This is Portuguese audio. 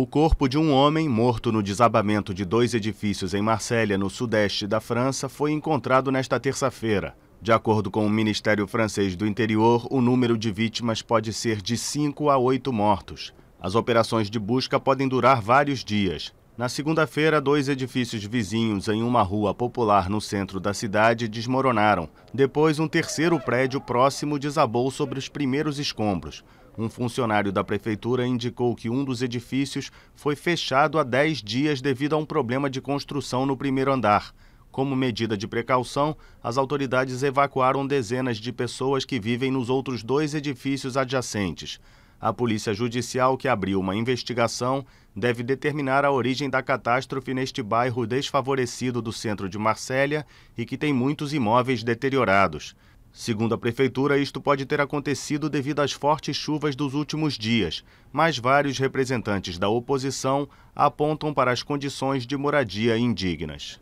o corpo de um homem morto no desabamento de dois edifícios em Marsella, no sudeste da França, foi encontrado nesta terça-feira. De acordo com o Ministério Francês do Interior, o número de vítimas pode ser de 5 a 8 mortos. As operações de busca podem durar vários dias. Na segunda-feira, dois edifícios vizinhos em uma rua popular no centro da cidade desmoronaram. Depois, um terceiro prédio próximo desabou sobre os primeiros escombros. Um funcionário da prefeitura indicou que um dos edifícios foi fechado há 10 dias devido a um problema de construção no primeiro andar. Como medida de precaução, as autoridades evacuaram dezenas de pessoas que vivem nos outros dois edifícios adjacentes. A Polícia Judicial, que abriu uma investigação, deve determinar a origem da catástrofe neste bairro desfavorecido do centro de Marsella e que tem muitos imóveis deteriorados. Segundo a prefeitura, isto pode ter acontecido devido às fortes chuvas dos últimos dias, mas vários representantes da oposição apontam para as condições de moradia indignas.